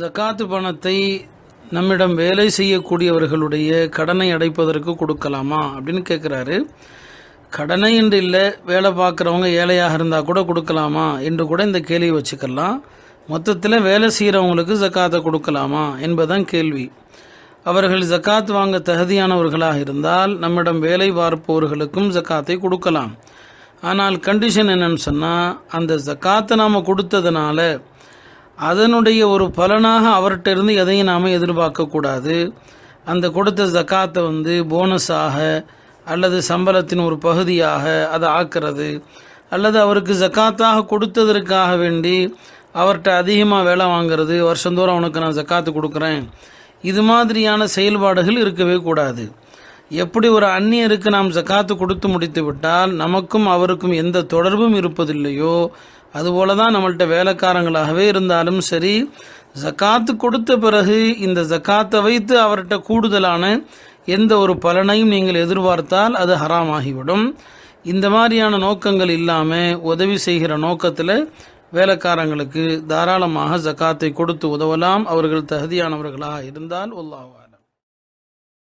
ஜக்காத்து பணத்தை நம்மிடம் வேலை செய்யக்கூடியவர்களுடைய கடனை அடைப்பதற்கு கொடுக்கலாமா அப்படின்னு கேட்குறாரு கடனை என்று இல்லை வேலை பார்க்குறவங்க ஏழையாக இருந்தால் கூட கொடுக்கலாமா என்று கூட இந்த கேள்வி வச்சுக்கலாம் மொத்தத்தில் வேலை செய்கிறவங்களுக்கு ஜக்காத்தை கொடுக்கலாமா என்பதுதான் கேள்வி அவர்கள் ஜக்காத் வாங்க தகுதியானவர்களாக இருந்தால் நம்மிடம் வேலை பார்ப்பவர்களுக்கும் ஜக்காத்தை கொடுக்கலாம் ஆனால் கண்டிஷன் என்னன்னு சொன்னால் அந்த ஜக்காத்தை நாம் கொடுத்ததுனால அதனுடைய ஒரு பலனாக அவர்கிட்ட இருந்து எதையும் நாம் எதிர்பார்க்கக்கூடாது அந்த கொடுத்த ஜக்காத்தை வந்து போனஸாக அல்லது சம்பளத்தின் ஒரு பகுதியாக அதை ஆக்கிறது அல்லது அவருக்கு ஜக்காத்தாக கொடுத்ததற்காக வேண்டி அவர்கிட்ட அதிகமாக வேலை வாங்கிறது வருஷந்தோறும் அவனுக்கு நான் ஜக்காத்து கொடுக்குறேன் இது மாதிரியான செயல்பாடுகள் இருக்கவே கூடாது எப்படி ஒரு அந்நியருக்கு நாம் ஜக்காத்து கொடுத்து முடித்து விட்டால் நமக்கும் அவருக்கும் எந்த தொடர்பும் இருப்பதில்லையோ அதுபோலதான் தான் நம்மள்கிட்ட வேலைக்காரங்களாகவே இருந்தாலும் சரி ஜக்காத்து கொடுத்த பிறகு இந்த ஜக்காத்தை வைத்து அவர்கிட்ட கூடுதலான எந்த ஒரு பலனையும் நீங்கள் எதிர்பார்த்தால் அது ஹராமாகிவிடும் இந்த மாதிரியான நோக்கங்கள் இல்லாமல் உதவி செய்கிற நோக்கத்தில் வேலைக்காரங்களுக்கு தாராளமாக ஜக்காத்தை கொடுத்து உதவலாம் அவர்கள் தகுதியானவர்களாக இருந்தால் உள்ளாவார்